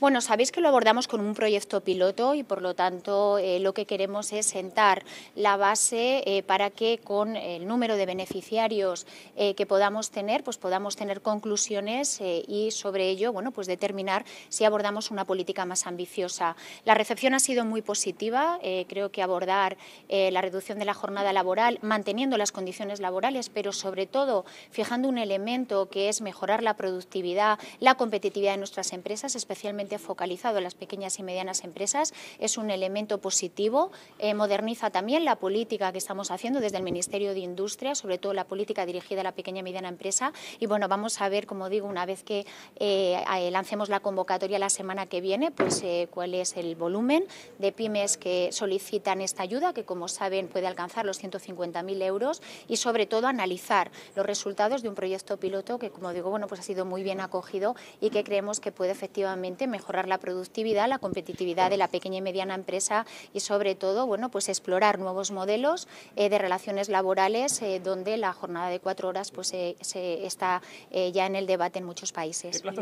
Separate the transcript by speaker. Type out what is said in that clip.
Speaker 1: Bueno, sabéis que lo abordamos con un proyecto piloto y por lo tanto eh, lo que queremos es sentar la base eh, para que con el número de beneficiarios eh, que podamos tener, pues podamos tener conclusiones y sobre ello, bueno, pues determinar si abordamos una política más ambiciosa. La recepción ha sido muy positiva. creo que abordar la reducción de la jornada laboral, manteniendo las condiciones laborales, pero sobre todo fijando un elemento que es mejorar la productividad, la competitividad de nuestras empresas, especialmente focalizado en las pequeñas y medianas empresas, es un elemento positivo, eh, moderniza también la política que estamos haciendo desde el Ministerio de Industria, sobre todo la política dirigida a la pequeña y mediana empresa. Y bueno, vamos a ver, como digo, una vez que eh, eh, lancemos la convocatoria la semana que viene, pues cuál es el volumen de pymes que solicitan esta ayuda, que como saben puede alcanzar los 150.000 euros, y sobre todo analizar los resultados de un proyecto piloto que, como digo, bueno, pues ha sido muy bien acogido y que creemos que puede efectivamente mejorar la productividad, la competitividad de la pequeña y mediana empresa y sobre todo, bueno, pues explorar nuevos modelos eh, de relaciones laborales eh, donde la jornada de cuatro horas pues eh, se está ya en el debate en muchos países.